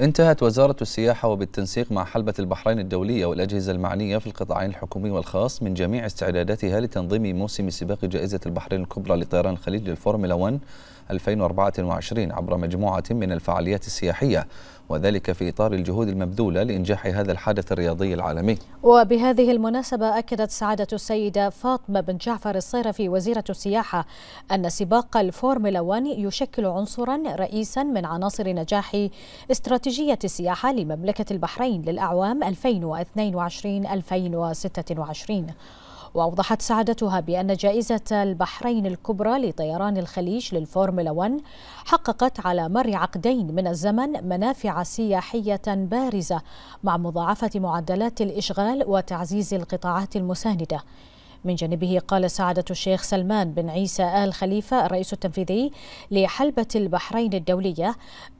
انتهت وزارة السياحة وبالتنسيق مع حلبة البحرين الدولية والأجهزة المعنية في القطاعين الحكومي والخاص من جميع استعداداتها لتنظيم موسم سباق جائزة البحرين الكبرى لطيران الخليج للفورمولا 1 2024 عبر مجموعة من الفعاليات السياحية وذلك في إطار الجهود المبذولة لإنجاح هذا الحادث الرياضي العالمي وبهذه المناسبة أكدت سعادة السيدة فاطمة بن جعفر الصيرفي وزيرة السياحة أن سباق الفورمولا 1 يشكل عنصرا رئيسا من عناصر نجاح استراتيجية استراتيجية السياحة لمملكة البحرين للأعوام 2022-2026 وأوضحت سعادتها بأن جائزة البحرين الكبرى لطيران الخليج للفورمولا 1 حققت على مر عقدين من الزمن منافع سياحية بارزة مع مضاعفة معدلات الإشغال وتعزيز القطاعات المساندة من جانبه قال سعادة الشيخ سلمان بن عيسى آل خليفة الرئيس التنفيذي لحلبة البحرين الدولية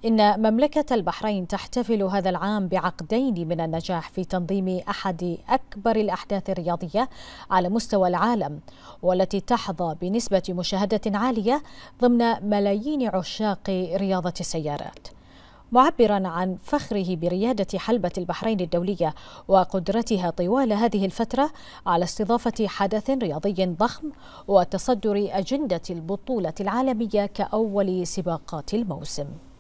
إن مملكة البحرين تحتفل هذا العام بعقدين من النجاح في تنظيم أحد أكبر الأحداث الرياضية على مستوى العالم والتي تحظى بنسبة مشاهدة عالية ضمن ملايين عشاق رياضة السيارات معبرا عن فخره بريادة حلبة البحرين الدولية وقدرتها طوال هذه الفترة على استضافة حدث رياضي ضخم وتصدر أجندة البطولة العالمية كأول سباقات الموسم